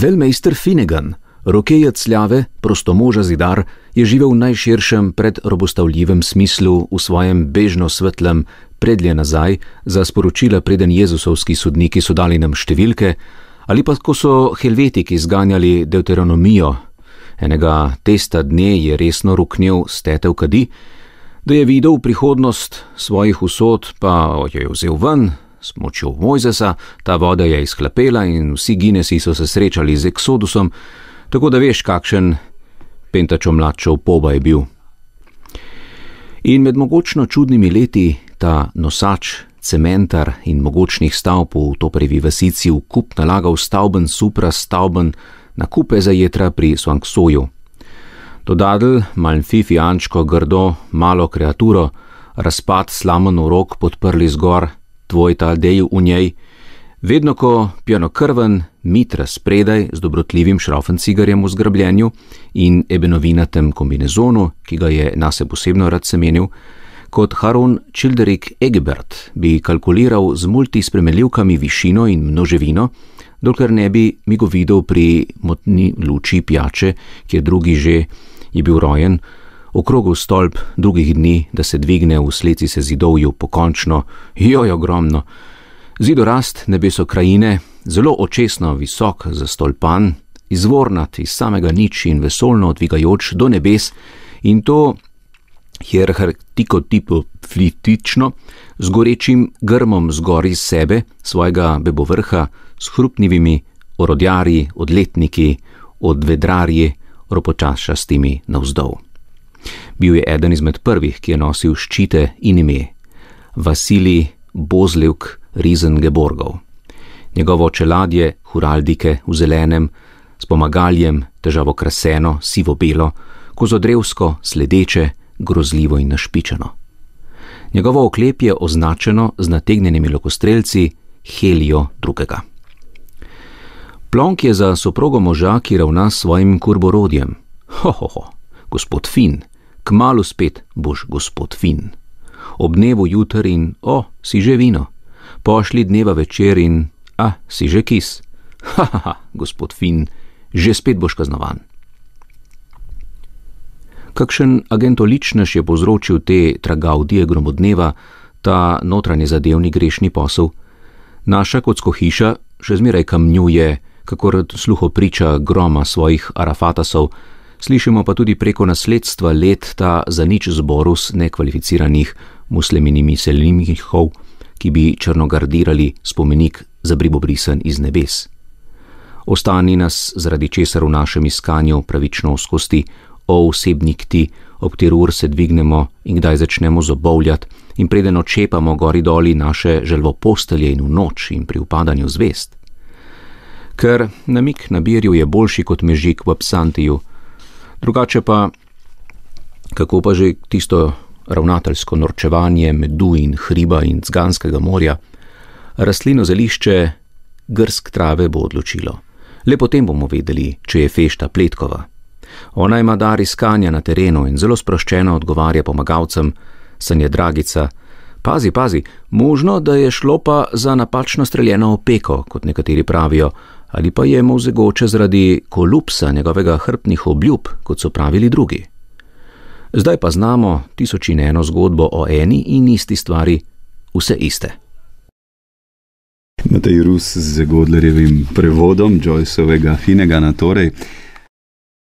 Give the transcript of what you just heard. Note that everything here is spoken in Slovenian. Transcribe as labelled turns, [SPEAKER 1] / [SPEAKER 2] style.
[SPEAKER 1] Velmejster Finnegan, rokejec slave, prostomoža zidar, je živel v najširšem predrobostavljivem smislu v svojem bežno svetlem, predlje nazaj, za sporočila, preden jezusovski sodniki so dali nam številke, ali pa ko so helvetiki zganjali deuteronomijo. Enega testa dne je resno ruknil stetev kadi, da je videl prihodnost svojih usod, pa jo je vzel ven, S pomočjo Mojzesa ta voda je izklepela in vsi Ginesi so se srečali z Eksodusom, tako da veš, kakšen pentačo mladčev poba je bil. In med mogočno čudnimi leti ta nosač, cementar in mogočnih stavb v toprivi vasici v kup nalagal stavben, supra stavben, na kupe za jetra pri Svangsoju. Dodadl malfifijančko grdo, malo kreaturo, razpad slamen urok podprli zgor tvoj ta aldeju v njej, vedno ko pijano krven, mitra spredaj z dobrotljivim šrofen cigarjem v zgrabljenju in ebenovinatem kombinezonu, ki ga je na se posebno rad semenil, kot Harun Childerik Egbert bi kalkuliral z multispremeljivkami višino in množevino, dokler ne bi migovidov pri motni luči pijače, kjer drugi že je bil rojen okrogel stolp drugih dni, da se dvigne v sledi se zidovju pokončno, jo je ogromno. Zidorast nebeso krajine, zelo očesno visok za stolpan, izvornat iz samega nič in vesolno odvigajoč do nebes in to hierarhtiko tipo flitično, z gorečim grmom zgor iz sebe, svojega bebovrha, s hrupnivimi orodjarji, odletniki, odvedrarji, ropočašastimi navzdol. Bil je eden izmed prvih, ki je nosil ščite in ime: Vasilij Bozljuk Rizengeborgov. Njegovo čeladje, huraldike v zelenem, s pomagaljem, težavo kreseno, sivo-belo, kozodrevsko, sledeče, grozljivo in našpičeno. Njegovo oklep je označeno z nategnjenimi lokostrelci Helijo II. Plonk je za soprogo moža, ki ravna s svojim kurborodjem. Hohoho, ho, ho, gospod Finn, k malu spet boš gospod Fin. Ob dnevu jutr in o, oh, si že vino, pošli dneva večer in a, ah, si že kis. Ha, ha, ha, gospod Fin, že spet boš kaznovan. Kakšen agentoličnež je povzročil te tragaudije gromodneva, ta notranje zadevni grešni posel? Naša kocko hiša še zmeraj kamnjuje, kakor sluho priča groma svojih arafatasov, slišimo pa tudi preko nasledstva leta za nič zborus nekvalificiranih musliminimi selinimihov, ki bi črnogardirali spomenik za bribobrisen iz nebes. Ostani nas zaradi česar v našem iskanju pravičnosti, o osebnik ti, ob kateri ur se dvignemo in kdaj začnemo zoboljati in preden očepamo gori doli naše želvo postelje in v noč in pri upadanju zvest. Ker namik na birju je boljši kot mežik v psantiju, Drugače pa, kako pa že tisto ravnateljsko norčevanje medu in hriba in zganskega morja, rastlino zelišče grsk trave bo odločilo. Le potem bomo vedeli, če je fešta pletkova. Ona ima dar iskanja na terenu in zelo sproščena odgovarja pomagavcem, sanje dragica. Pazi, pazi, možno, da je šlo pa za napačno streljeno opeko, kot nekateri pravijo, ali pa je mozegoče zaradi kolupsa njegovega hrbnih obljub, kot so pravili drugi. Zdaj pa znamo tisočine eno zgodbo o eni in isti stvari, vse iste. Na tej Rus z Godlerjevim prevodom Joyceovega finega na torej.